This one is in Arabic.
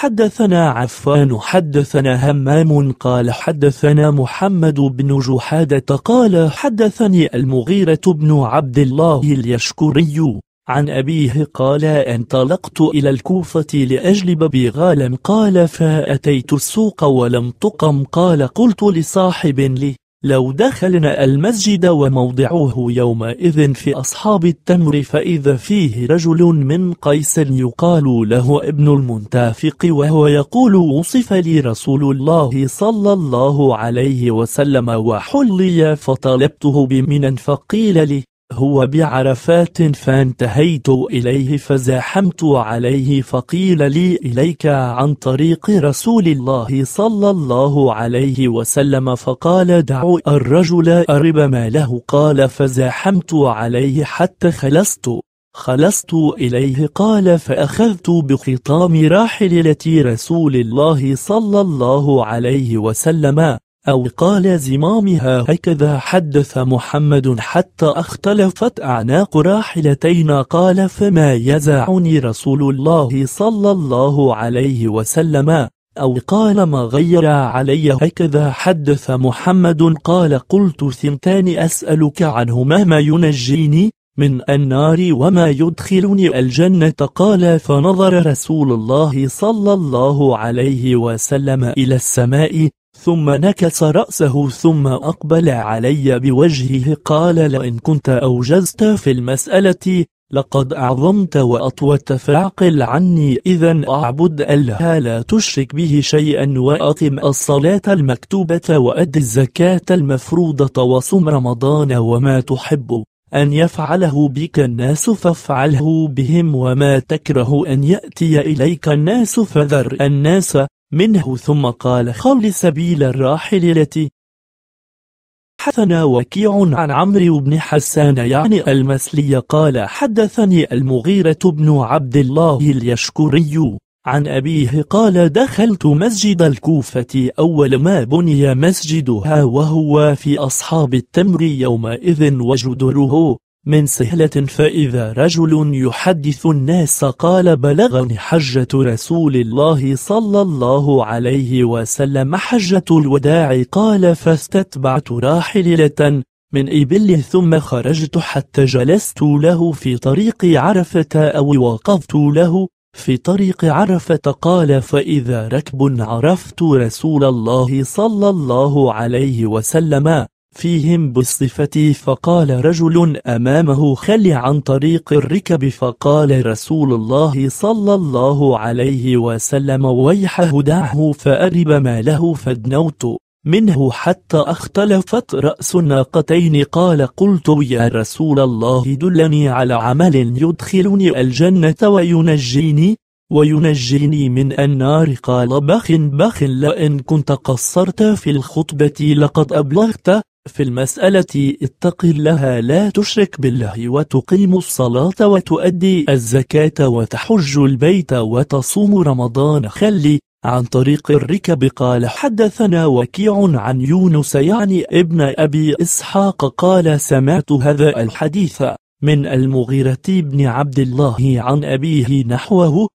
حدثنا عفان حدثنا همام قال حدثنا محمد بن جحادة قال حدثني المغيرة بن عبد الله اليشكري عن أبيه قال انطلقت إلى الكوفة لأجلب بغالا قال فأتيت السوق ولم تقم قال قلت لصاحب لي لو دخلنا المسجد وموضعه يومئذ في أصحاب التمر فإذا فيه رجل من قيس يقال له ابن المنتافق وهو يقول وصف لي رسول الله صلى الله عليه وسلم وحلي فطلبته بمنا فقيل لي هو بعرفات فانتهيت إليه فزاحمت عليه فقيل لي إليك عن طريق رسول الله صلى الله عليه وسلم فقال دعوا الرجل أرب ما له قال فزاحمت عليه حتى خلصت خلصت إليه قال فأخذت بخطام راحلة رسول الله صلى الله عليه وسلم أو قال زمامها هكذا حدث محمد حتى اختلفت أعناق راحلتينا قال فما يزعني رسول الله صلى الله عليه وسلم أو قال ما غير علي هكذا حدث محمد قال قلت ثنتان أسألك عنهما ما ينجيني من النار وما يدخلني الجنة قال فنظر رسول الله صلى الله عليه وسلم إلى السماء ثم نكس رأسه ثم أقبل علي بوجهه قال لئن كنت أوجزت في المسألة لقد أعظمت وأطوت فاعقل عني إذا أعبد الله لا تشرك به شيئا وأقم الصلاة المكتوبة وأد الزكاة المفروضة وصم رمضان وما تحب أن يفعله بك الناس فافعله بهم وما تكره أن يأتي إليك الناس فذر الناس منه ثم قال خل سبيل الراحل التي حدثنا وكيع عن عمرو بن حسان يعني المسلي قال حدثني المغيرة بن عبد الله اليشكري عن أبيه قال دخلت مسجد الكوفة أول ما بني مسجدها وهو في أصحاب التمر يومئذ وجدره من سهلة فإذا رجل يحدث الناس قال بلغني حجة رسول الله صلى الله عليه وسلم حجة الوداع قال فاستتبعت راحلة من إبل ثم خرجت حتى جلست له في طريق عرفة أو وقفت له في طريق عرفة قال فإذا ركب عرفت رسول الله صلى الله عليه وسلم فيهم بصفتي فقال رجل أمامه خل عن طريق الركب فقال رسول الله صلى الله عليه وسلم ويحه دعه فأرب ما له فادنوت منه حتى اختلفت رأس الناقتين قال قلت يا رسول الله دلني على عمل يدخلني الجنة وينجيني وينجيني من النار قال بخ بخ لئن كنت قصرت في الخطبة لقد أبلغت في المسألة اتق الله لا تشرك بالله وتقيم الصلاة وتؤدي الزكاة وتحج البيت وتصوم رمضان خلي عن طريق الركب قال حدثنا وكيع عن يونس يعني ابن أبي إسحاق قال سمعت هذا الحديث من المغيرة بن عبد الله عن أبيه نحوه